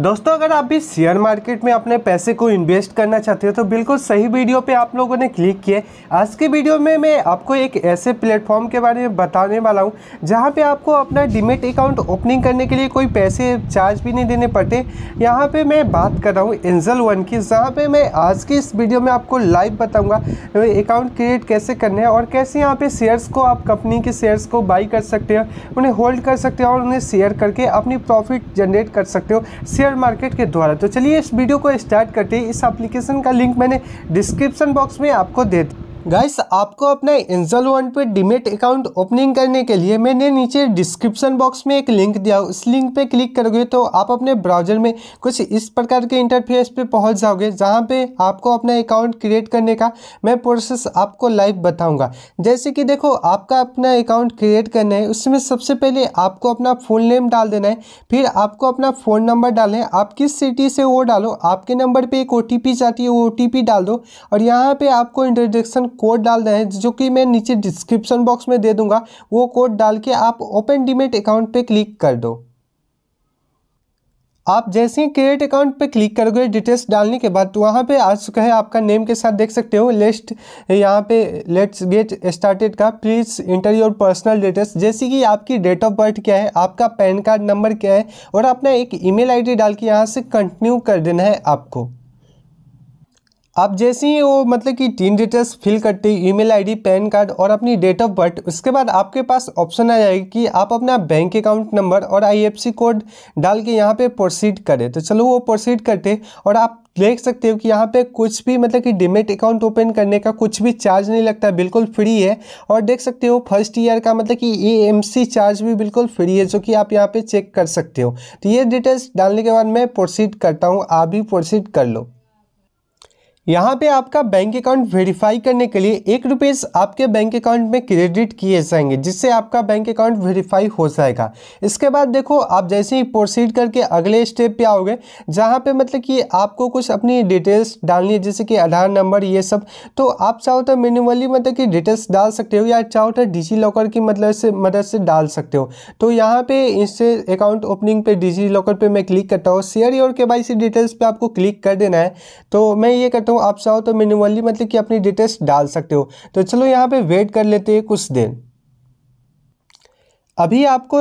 दोस्तों अगर आप भी शेयर मार्केट में अपने पैसे को इन्वेस्ट करना चाहते हो तो बिल्कुल सही वीडियो पे आप लोगों ने क्लिक किए आज के वीडियो में मैं आपको एक ऐसे प्लेटफॉर्म के बारे में बताने वाला हूँ जहाँ पे आपको अपना डिमेट अकाउंट ओपनिंग करने के लिए कोई पैसे चार्ज भी नहीं देने पड़ते यहाँ पर मैं बात कर रहा हूँ एंजल वन की जहाँ पर मैं आज की इस वीडियो में आपको लाइव बताऊँगा अकाउंट क्रिएट कैसे करना है और कैसे यहाँ पर शेयर्स को आप कंपनी के शेयर्स को बाई कर सकते हो उन्हें होल्ड कर सकते हो और उन्हें शेयर करके अपनी प्रॉफिट जनरेट कर सकते हो शेयर शेयर मार्केट के द्वारा तो चलिए इस वीडियो को स्टार्ट करते हैं इस एप्लीकेशन का लिंक मैंने डिस्क्रिप्शन बॉक्स में आपको दे गाइस आपको अपना एंजल वन पे डिमेट अकाउंट ओपनिंग करने के लिए मैंने नीचे डिस्क्रिप्शन बॉक्स में एक लिंक दिया उस लिंक पे क्लिक करोगे तो आप अपने ब्राउजर में कुछ इस प्रकार के इंटरफेस पे पहुंच जाओगे जहां पे आपको अपना अकाउंट क्रिएट करने का मैं प्रोसेस आपको लाइव बताऊँगा जैसे कि देखो आपका अपना अकाउंट क्रिएट करना है उसमें सबसे पहले आपको अपना फ़ोन नेम डाल देना है फिर आपको अपना फ़ोन नंबर डालना है आप किस सिटी से वो डालो आपके नंबर पर एक ओ जाती है वो ओ डाल दो और यहाँ पर आपको इंट्रोडक्शन कोड डाल रहे हैं जो कि मैं नीचे डिस्क्रिप्शन बॉक्स में दे दूंगा वो कोड डाल के आप ओपन डीमेट अकाउंट पे क्लिक कर दो आप जैसे ही क्रिएट अकाउंट पे क्लिक करोगे डिटेल्स डालने के बाद तो वहाँ पे आ चुका है आपका नेम के साथ देख सकते हो लिस्ट यहाँ पे लेट्स गेट स्टार्टेड का please enter your personal details जैसे कि आपकी डेट ऑफ बर्थ क्या है आपका पैन कार्ड नंबर क्या है और अपना एक ईमेल आईडी डाल के यहाँ से कंटिन्यू कर देना है आपको आप जैसे ही वो मतलब कि तीन डिटेल्स फिल करते mail I D PAN card और अपनी डेट ऑफ बर्थ उसके बाद आपके पास ऑप्शन आ जाएगी कि आप अपना बैंक अकाउंट नंबर और सी कोड डाल के यहाँ पे प्रोसीड करें तो चलो वो प्रोसीड करते और आप देख सकते हो कि यहाँ पे कुछ भी मतलब कि डिमेट अकाउंट ओपन करने का कुछ भी चार्ज नहीं लगता बिल्कुल फ्री है और देख सकते हो फर्स्ट ईयर का मतलब कि ए चार्ज भी बिल्कुल फ्री है जो कि आप यहाँ पे चेक कर सकते हो तो ये डिटेल्स डालने के बाद मैं प्रोसीड करता हूँ आप भी प्रोसीड कर लो यहाँ पे आपका बैंक अकाउंट वेरीफाई करने के लिए एक रुपीज़ आपके बैंक अकाउंट में क्रेडिट किए जाएंगे जिससे आपका बैंक अकाउंट वेरीफाई हो जाएगा इसके बाद देखो आप जैसे ही प्रोसीड करके अगले स्टेप पे आओगे जहाँ पे मतलब कि आपको कुछ अपनी डिटेल्स डालनी है जैसे कि आधार नंबर ये सब तो आप चाहो तो मिनिमली मतलब कि डिटेल्स डाल सकते हो या चाहो तो डिजी लॉकर की मतलब से मदद से डाल सकते हो तो यहाँ पे इससे अकाउंट ओपनिंग पे डिजी लॉकर पर मैं क्लिक करता हूँ शेयर और के डिटेल्स पर आपको क्लिक कर देना है तो मैं ये करता हूँ आप चाहो तो मिनिमली मतलब कि अपनी डिटेल्स डाल सकते हो तो चलो यहाँ पे वेट कर लेते हैं कुछ देर अभी आपको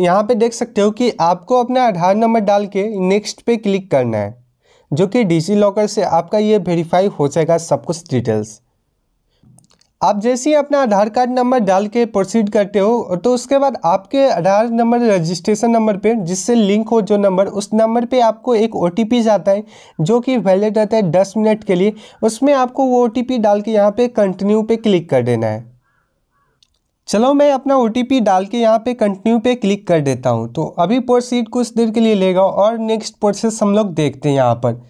यहाँ पे देख सकते हो कि आपको अपना आधार नंबर डाल के नेक्स्ट पे क्लिक करना है जो कि डिजी लॉकर से आपका ये वेरीफाई हो जाएगा सब कुछ डिटेल्स आप जैसे ही अपना आधार कार्ड नंबर डाल के प्रोसीड करते हो तो उसके बाद आपके आधार नंबर रजिस्ट्रेशन नंबर पे जिससे लिंक हो जो नंबर उस नंबर पे आपको एक ओ जाता है जो कि वैलिड रहता है दस मिनट के लिए उसमें आपको वो ओ डाल के यहाँ पे कंटिन्यू पे क्लिक कर देना है चलो मैं अपना ओ डाल के यहाँ पे कंटिन्यू पे क्लिक कर देता हूँ तो अभी प्रोसीड कुछ देर के लिए लेगा और नेक्स्ट प्रोसेस हम लोग देखते हैं यहाँ पर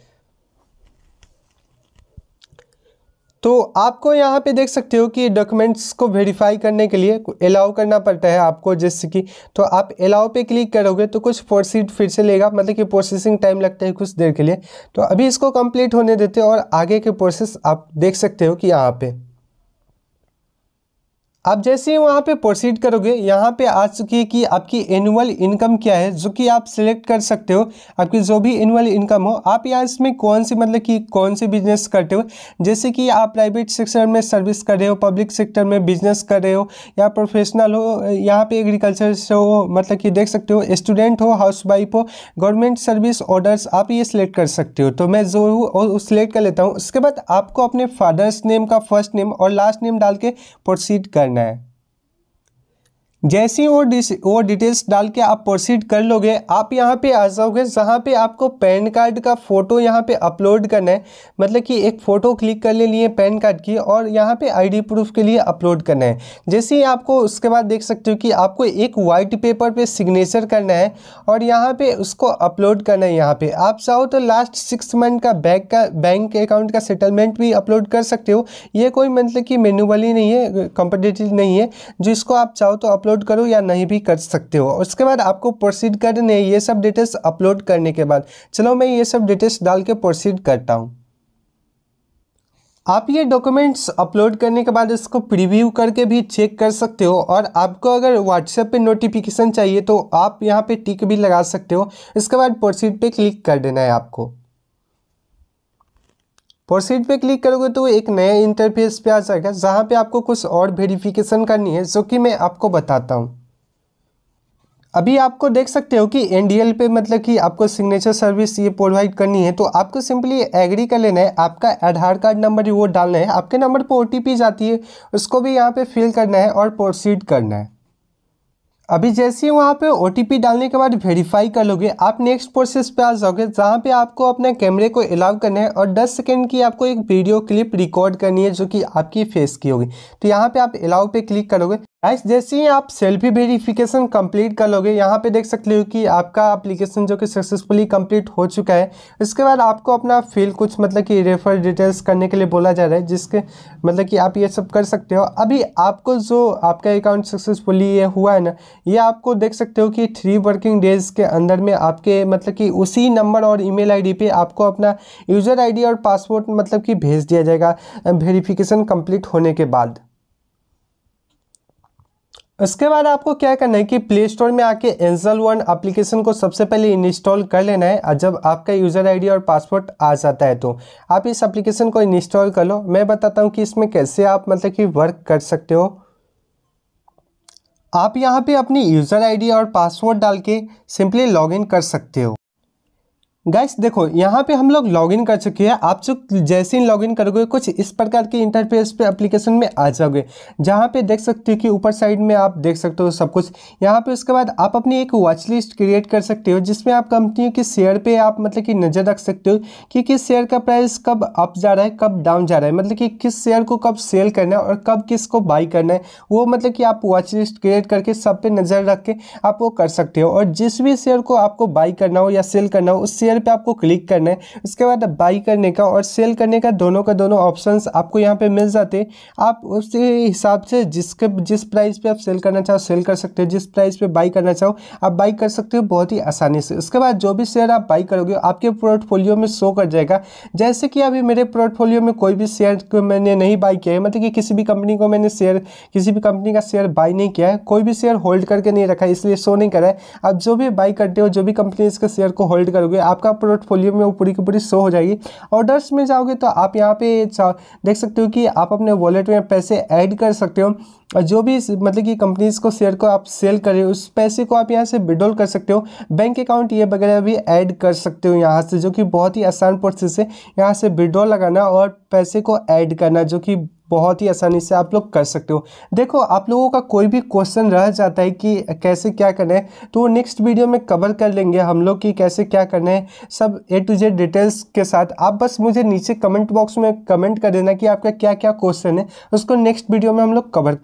तो आपको यहाँ पे देख सकते हो कि डॉक्यूमेंट्स को वेरीफाई करने के लिए अलाउ करना पड़ता है आपको जैसे कि तो आप अलाउ पे क्लिक करोगे तो कुछ प्रोसीड फिर से लेगा मतलब कि प्रोसेसिंग टाइम लगता है कुछ देर के लिए तो अभी इसको कंप्लीट होने देते और आगे के प्रोसेस आप देख सकते हो कि यहाँ पर आप जैसे ही वहाँ पे प्रोसीड करोगे यहाँ पे आ चुकी है कि आपकी एनुअल इनकम क्या है जो कि आप सिलेक्ट कर सकते हो आपकी जो भी एनुअल इनकम हो आप यहाँ इसमें कौन सी मतलब कि कौन सी बिजनेस करते हो जैसे कि आप प्राइवेट सेक्टर में सर्विस कर रहे हो पब्लिक सेक्टर में बिजनेस कर रहे हो या प्रोफेशनल हो यहाँ पे एग्रीकल्चर से हो मतलब कि देख सकते हो स्टूडेंट हो हाउस वाइफ हो गवर्नमेंट सर्विस ऑर्डर्स आप ये सिलेक्ट कर सकते हो तो मैं जो हूँ सिलेक्ट कर लेता हूँ उसके बाद आपको अपने फादर्स नेम का फर्स्ट नेम और लास्ट नेम डाल के प्रोसीड करना என்ன जैसे ही वो वो डिटेल्स डाल के आप प्रोसीड कर लोगे आप यहाँ पे आ जाओगे जहाँ पे आपको पैन कार्ड का फ़ोटो यहाँ पे अपलोड करना है मतलब कि एक फ़ोटो क्लिक कर ले लिए पैन कार्ड की और यहाँ पे आईडी प्रूफ के लिए अपलोड करना है जैसे ही आपको उसके बाद देख सकते हो कि आपको एक वाइट पेपर पर पे सिग्नेचर करना है और यहाँ पर उसको अपलोड करना है यहाँ पर आप चाहो तो लास्ट सिक्स मंथ का बैंक का बैंक अकाउंट का सेटलमेंट भी अपलोड कर सकते हो ये कोई मतलब कि मेनुअली नहीं है कॉम्पिटेटिव नहीं है जिसको आप चाहो तो अपलोड अपलोड करो या नहीं भी कर सकते हो उसके बाद आपको प्रोसीड करने ये सब डिटेल्स अपलोड करने के बाद चलो मैं ये सब डिटेल्स डाल के प्रोसीड करता हूँ आप ये डॉक्यूमेंट्स अपलोड करने के बाद इसको प्रीव्यू करके भी चेक कर सकते हो और आपको अगर व्हाट्सएप पे नोटिफिकेशन चाहिए तो आप यहाँ पे टिक भी लगा सकते हो इसके बाद प्रोसीड पे क्लिक कर देना है आपको प्रोसीड पे क्लिक करोगे तो एक नए इंटरफेस पे आ जाएगा जहाँ पे आपको कुछ और वेरिफिकेशन करनी है जो कि मैं आपको बताता हूँ अभी आपको देख सकते हो कि एन पे मतलब कि आपको सिग्नेचर सर्विस ये प्रोवाइड करनी है तो आपको सिंपली एग्री कर लेना है आपका आधार कार्ड नंबर वो डालना है आपके नंबर पर ओ जाती है उसको भी यहाँ पर फिल करना है और प्रोसीड करना है अभी जैसे ही वहाँ पे ओ डालने के बाद वेरीफाई कर लोगे आप नेक्स्ट प्रोसेस पे आ जाओगे जहाँ पे आपको अपने कैमरे को अलाउ करना है और 10 सेकेंड की आपको एक वीडियो क्लिप रिकॉर्ड करनी है जो कि आपकी फेस की होगी तो यहाँ पे आप अलाउ पे क्लिक करोगे गाइस जैसे ही आप सेल्फी वेरिफिकेशन कंप्लीट कर लोगे यहाँ पे देख सकते हो कि आपका एप्लीकेशन जो कि सक्सेसफुली कंप्लीट हो चुका है इसके बाद आपको अपना फील कुछ मतलब कि रेफर डिटेल्स करने के लिए बोला जा रहा है जिसके मतलब कि आप ये सब कर सकते हो अभी आपको जो आपका अकाउंट सक्सेसफुली ये हुआ है ना ये आपको देख सकते हो कि थ्री वर्किंग डेज के अंदर में आपके मतलब कि उसी नंबर और ई मेल पे आपको अपना यूज़र आई और पासपोर्ट मतलब कि भेज दिया जाएगा वेरीफिकेशन कम्प्लीट होने के बाद उसके बाद आपको क्या करना है कि प्ले स्टोर में आके एंजल वन एप्लीकेशन को सबसे पहले इंस्टॉल कर लेना है और जब आपका यूज़र आईडी और पासवर्ड आ जाता है तो आप इस एप्लीकेशन को इंस्टॉल कर लो मैं बताता हूँ कि इसमें कैसे आप मतलब कि वर्क कर सकते हो आप यहाँ पे अपनी यूज़र आईडी और पासवर्ड डाल के सिंपली लॉग कर सकते हो गाइस देखो यहाँ पे हम लोग लॉगिन कर चुके हैं आप जो जैसे ही लॉगिन करोगे कुछ इस प्रकार के इंटरफेस पे एप्लीकेशन में आ जाओगे जहाँ पे देख सकते हो कि ऊपर साइड में आप देख सकते हो सब कुछ यहाँ पे उसके बाद आप अपनी एक वॉच लिस्ट क्रिएट कर सकते हो जिसमें आप कंपनी के शेयर पे आप मतलब कि नज़र रख सकते हो कि किस शेयर का प्राइस कब अप जा रहा है कब डाउन जा रहा है मतलब कि किस शेयर को कब सेल करना है और कब किस को बाई करना है वो मतलब कि आप वॉच लिस्ट क्रिएट करके सब पे नज़र रख के आप वो कर सकते हो और जिस भी शेयर को आपको बाई करना हो या सेल करना हो उस शेयर शेयर पे आपको क्लिक करना है उसके बाद बाई करने का और सेल करने का दोनों का दोनों ऑप्शन आपको यहाँ पर मिल जाते आप उस हिसाब से जिसके जिस प्राइस पर आप सेल करना चाहो सेल कर सकते हो जिस प्राइस पर बाई करना चाहो आप बाई कर सकते हो बहुत ही आसानी से उसके बाद जो भी शेयर आप बाई करोगे आपके पोर्टफोलियो में शो कर जाएगा जैसे कि अभी मेरे पोर्टफोलियो में कोई भी शेयर को मैंने नहीं बाई किया है मतलब कि किसी भी कंपनी को मैंने शेयर किसी भी कंपनी का शेयर बाई नहीं किया है कोई भी शेयर होल्ड करके नहीं रखा है इसलिए शो नहीं करा है आप जो भी बाई करते हो जो भी कंपनी इसके शेयर को होल्ड करोगे आप आपका पोर्टफोलियो में वो पूरी की पूरी शो हो जाएगी ऑर्डर्स में जाओगे तो आप यहाँ पे देख सकते हो कि आप अपने वॉलेट में पैसे ऐड कर सकते हो और जो भी मतलब कि कंपनीज़ को शेयर को आप सेल करें उस पैसे को आप यहाँ से विड्रॉल कर सकते हो बैंक अकाउंट ये वगैरह भी ऐड कर सकते हो यहाँ से जो कि बहुत ही आसान प्रोसेस है यहाँ से विड्रॉल लगाना और पैसे को ऐड करना जो कि बहुत ही आसानी से आप लोग कर सकते हो देखो आप लोगों का कोई भी क्वेश्चन रह जाता है कि कैसे क्या करना है तो वो नेक्स्ट वीडियो में कवर कर लेंगे हम लोग कि कैसे क्या करना है सब ए टू जेड डिटेल्स के साथ आप बस मुझे नीचे कमेंट बॉक्स में कमेंट कर देना कि आपका क्या क्या क्वेश्चन है उसको नेक्स्ट वीडियो में हम लोग कवर